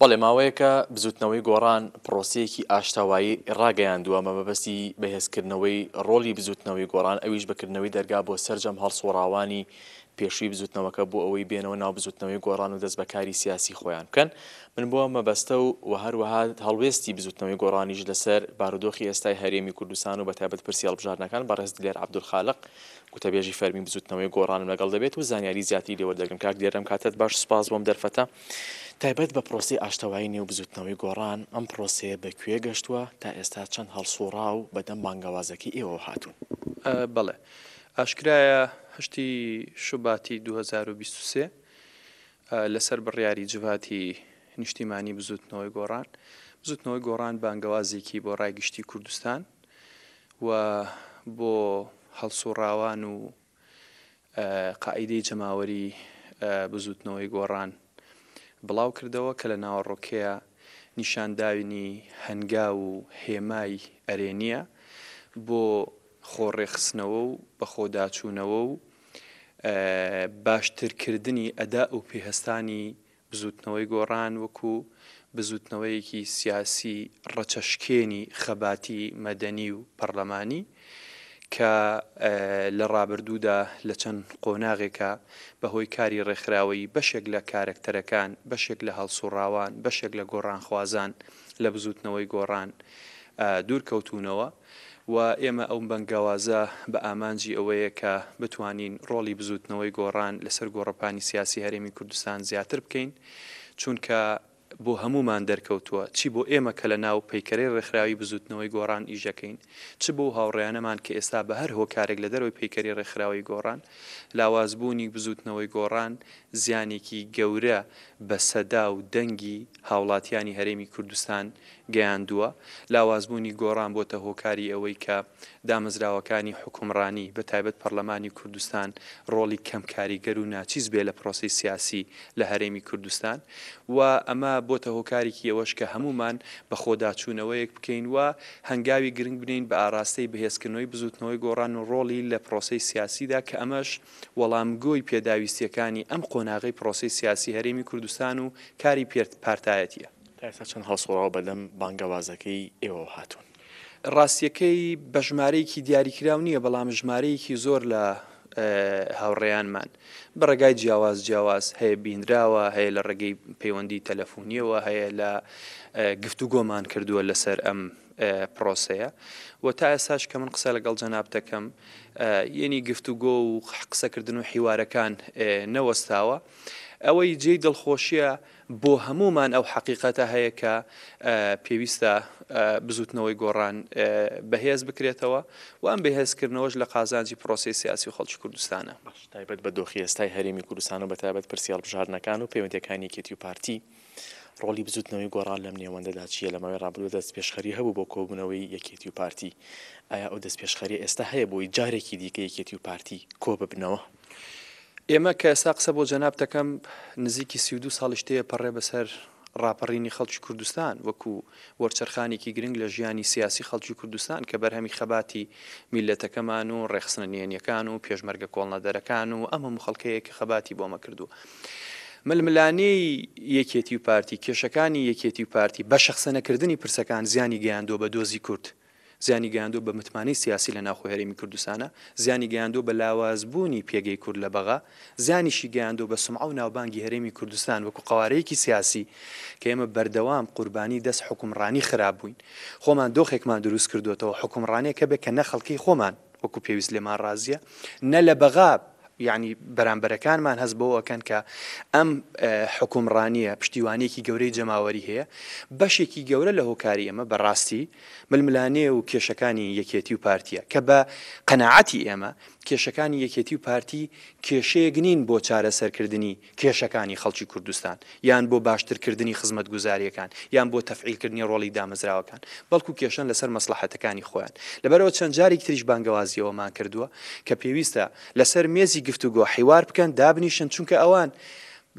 بەڵێ ماوەیەکە بزوتنەوەی گۆڕان پرۆسیەکی ئاشتاوایی ڕاگەیاندووە مە بەبەستی بەهێزکردنەوەی ڕۆلی بزوتنەوەی گۆڕان ئەویش بکردنەوەی دەرگا بۆ سەررجەم هەڵسۆراوانی پێشووی بزوتنەوەکە بۆ ئەوەی بێنەوە ناو بزوتنەوەی گۆڕان و دەست بەکاری سیاسی خۆیان بکەن من بۆ مەبەستە و و هەروەها هەڵوێستی بزوتنەوەی گۆڕانیش لەسەر بارودۆخی ئێستای هەرێمی کوردستان و بەتابەت پرسی هەڵبژارنەکان بەڕێز لێر عبدولخالق کوتەبێژی فەرمی بزوتنەوەی گۆڕانم لەگەڵ دەبێت و زانیاری زیاتی لێوە دەگەم کاک دێرم کاتت باش سپاس بۆم دەرفەتە تایبەت بە پرۆسی ئاشتەوایی نێو بزوتنەوەی گۆڕان ئەم پرۆسەیە بەکوێ گەشتووە تا ئێستا چەند هەڵسوڕا و بەدەم بانگەوازەکی ئێوە هاتوون بەڵێ. ئاشکرایە هشتی شوباتی 2023 لەسەر بڕیاری جواتی نیشتیمانی بزوتنەوەی گۆڕان بزوتنەوەی گۆڕان بانگەوازێکی بۆ ڕایگشتی کوردستان و بۆ هەڵسوڕاوان و قائیدەی جەماوەری بزوتنەوەی گۆڕان بڵاو کردەوە کە لە ناوەڕۆکەیە نیشانداوینی هەنگاو و هێمای ئەرێنیە بۆ خۆڕێخستنەوە و بە خۆداچوونەوە و باشترکردنی ئەدا و پێهستانی بزوتنەوەی گۆڕان وەکو بزوتنەوەیەکی سیاسی ڕەچەشکێنی خەباتی مەدەنی و پەرلەمانی کە لە ڕابردوودا لە چەند قۆناغێکە بەهۆی کاری ڕێکخراوی بەشێک لە کارکتەرەکان بەشێک لە هەڵسوڕاوان بەشێک لە گۆڕانخوازان لە بزوتنەوەی گۆڕان دوورکەوتونەوە و ئێمە ئەو بەنگاوازە بە ئامانجی ئەوەیە کە بتوانین ڕۆڵی بزوتنەوەی گۆڕان لەسەر گۆڕپانی سیاسی هەرێمی کوردستان زیاتر بکەین چونکە بۆ هەمومان دەرکەوتووە چی بۆ ئێمە کە لە ناو پەیکەری ڕێکخراوی بزوتنەوەی گۆڕان ئیژەکەین چ بۆ هاوڕێیانەمان کە ئێستا بە هەر هۆکارێک لە دەروی پەیکەری ڕێکخراوی گۆڕان لاوازبوونی بزوتنەوەی گۆڕان زیانێکی گەورە بە سەدا و دەنگی هاوڵاتیانی هەرێمی کوردستان گەیاندووە لاوازبوونی گۆڕان بۆتە هۆکاری ئەوەی کە دامەزراوەکانی حکومڕانی بە تایبەت پەرلەمانی کوردستان ڕۆڵی کەمکاریگەر و ناچیز بێ لە پرۆسی سیاسی لە هەرێمی کوردستان و ئەمە بۆتە هۆکارێکی ئەوەش کە هەمومان بە خۆداچوونەوەیەک بکەین وە هەنگاوی گرنگ بنین بە ئاراستەی بەهێزکردنەوەی بزوتنەوەی گۆڕان و ڕۆڵی لە پرۆسی سیاسیدا کە ئەمەش وەڵامگۆی پێداویستیەکانی ئەم قۆناغی پرۆسی سیاسی هەرێمی کوردستان و کاری پێرت پارتایەتیە تا چەند هەڵسوڕاو بەدەم بانگەوازەکەی ئێوە هاتوون ڕاستیەکەی بە ژمارەیەکی دیاریکرااو نییە بەڵام ژمارەیەکی زۆر لە هاوڕێیانمان بەڕێگای جیاواز جیاواز هەیە بینراوە هەیە لە ڕێگەی پەیوەندی تەلەفۆنیەوە هەیە لە گفتوگۆمان کردووە لەسەر ئەم پرۆسەیە و تا ئێساش کە من قسە لەگەڵ جەناب دەکەم یعنی گفتوگۆ و قسەکردن و حیوارەکان نەوەستاوە ئەوەی جێی دڵخۆشیە بۆ هەمومان ئەو حقیقەتە هەیە کە پێویستە بزوتنەوەی گۆڕان بەهێز بکرێتەوە وان بەهێزکردنەوەش لە قازانجی پرۆسی سیاسی خەڵکی کوردستانە تایبەت بە دۆخی ئێستای هەرێمی کوردستان و بەتابەت پرسیال بژارنەکان و پەیوەندەکانی کێتی و پارتی. ڕۆلی بزوتنەوەی گۆڕان لەم نێوەندەدا چیە لەمەوەی ڕابلو دەست پێشخەری هەبوو بۆ کۆبوونەوەی یەکێتی و پارتی ئایا ئەو دەست پێشخەری ئێستا هەیە بۆی جارێکی دیکە یەکێتی و پارتی کۆ ببنەوە ئێمە کە ئێستا قسە بۆ جەناب دەکەم نزیکی سی دو ساڵشتەیە پەڕێ بەسەر ڕاپەڕینی خەڵکی کوردستان وەکو وەرچەرخانێکی گرنگ لە ژیانی سیاسی خەڵکی کوردستان کە بەرهەمی خەباتی میلەتەکەمان و ڕێخسنەنیێنیەکان و پێشمەرگە کۆڵنەدەرەکان و ئەمە مخەڵکەیە کە خەباتی بۆمە کردووە. ململانەی یەکێتی و پارتی کێشەکانی یەکێتی و پارتی بە شەخسەنەکردنی پرسەکان زیانی گەیاندۆ بە دۆزی کورد. زیانی گەیاندۆ بە متمانی سیاسی لە ناخۆهێرێمی کوردستانە زیانی گەیاندۆ بە لاوازبوونی پێگەی کورد لە بەغا زیانیشی گەیاندۆ بە سمعاو ناوبانگی هەرێمی کوردستان وەکو قوارەیەکی سیاسی کە ئێمە بەردەوام قوربانی دەست حکومڕانی خراپ بووین خۆمان دۆخێکمان دروست کردوێتەوە حکومڕانێک کە بێ کە نەخەڵکی خۆمان وەکو پێویست لێمان ڕازیە نە لە بەغاب ینی بەرامبەرەکانمان هەست بۆ ئەەکەن کە ئەم حکومڕانیە پشتیوانێکی گەورەی جەماوەری هەیە بەشێکی گەورە لە هۆکاری ئەمە بەڕاستی ململانەیە و کێشەکانی یەکێتی و پارتیە کە بە قەنەعاتی ئێمە کێشەکانی یەکێتی و پارتی کێشەیەک نین بۆ چارەسەرکردنی کێشەکانی خەڵکی کوردستان یان بۆ باشترکردنی خزمەت گوزاریەکان یان بۆ تەفعیلکردنی ڕۆڵی دامەزراوەکان بەڵکو کێشن لەسەر مەسلحەتەکانی خۆیان لەبەرەوە چەند جاری تریش بانگەوازیەوەمان کردووە کە پێویستە لەسەر مێزی گفتوگۆ حیوار بکەن دابنیشن چونکە ئەوان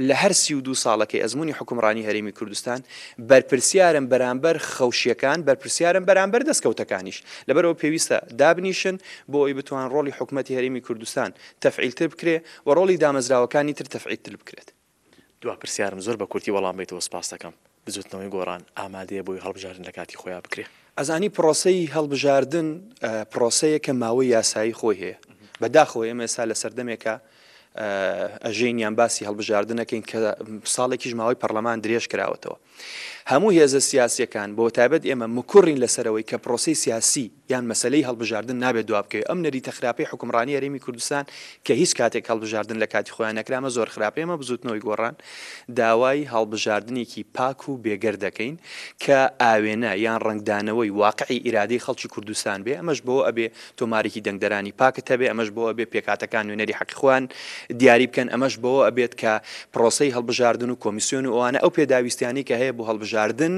لە هەر سی و دو ساڵەکەی ئەزمموی حکومڕانی هەرێمی کوردستان بەرپرسیارم بەرامبەر خەوشیەکان بەرپرسیارم بەرامبەر دەستکەوتەکانیش لەبەرەوە پێویستە دابنیشن بۆ ئەوی بتوان ڕۆلی حکوومەتتی هەرێمی کوردستان تەفعیلتر بکرێ و ڕۆلی دامەزراوەکانی تر تەفعیلتر بکرێت دو پرسیارم زۆر بە کورتی وەڵام بێتەوە سپاس دەکەم بزوتنەوەی گۆڕان ئامادەیە بۆی هەڵبژارن لە کاتی خۆیان بکرێ ئەزانی پرۆسی هەڵبژاردن پرۆسەیە کە ماوەی یاسایی خۆی هەیە بەداخەوە ئێمە ێسا لە سەردەمێکە ئەژینیان باسی هەڵبژاردنەکەین کە ساڵێکی ژماوەی پەرلەمان درێژ کراوەتەوە. هەموو هێزە سیاسەکان بۆ تابەت ئێمە مکوڕین لەسەرەوەی کە پرۆسی سیاسی یان مەسلەی هەڵبژاردن نابێت دوابکەوێت ئەم نەری تەخراپی حکمڕانی هەرێمی کوردستان کە هیچ کاتێک هەڵبژاردن لە کاتی خۆیان نەکرامە زۆر خراپە ئێمە بزوتنەوەی گۆڕان داوای هەڵبژاردنێکی پاک و بێگەر دەکەین کە ئاوێنە یان ڕنگدانەوەی واقعی ئیرادی خەڵکی کوردستان بێ ئەمەش بۆ ئەبێ تۆمارێکی دەنگدەرانی پاکت هەبێ ئەمەش بۆ ئەبێ پێکاتەکان وێنەری حەقیخواان دیاری بکەن ئەمەش بەوە ئەبێت کە پرۆسی هەڵبژاردن و کۆمیسیۆن و ئەوانە ئەو پێداویستیانی کە هەیە بۆ هەڵبژاردن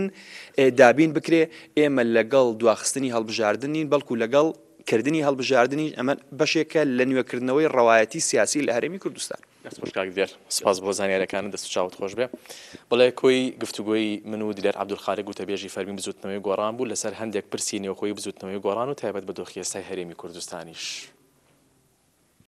دابین بکرێ ئێمە لەگەڵ دواخستنی هەڵبژاردنین بەڵکو لەگەڵ کردنی هەڵبژاردننی ئەمە بەشێکە لە نوێکردنەوەی ڕەوایەتی سیاسی لە هەرمی کوردستان دێر سپاس بۆ زانانیارەکانە دەست چاوت خۆش بێ بڵێ کۆی گفتوگوۆی من و دیلەر عبدولخارێک گوتە بێژی فەرمی بزوتنەوەی گۆڕان بوو لەسەر هەندێک پرسی نێوخۆی بزوتنەوەی گۆڕان و تایبەت بە دۆخیێسای هەرێمی کوردستانیش.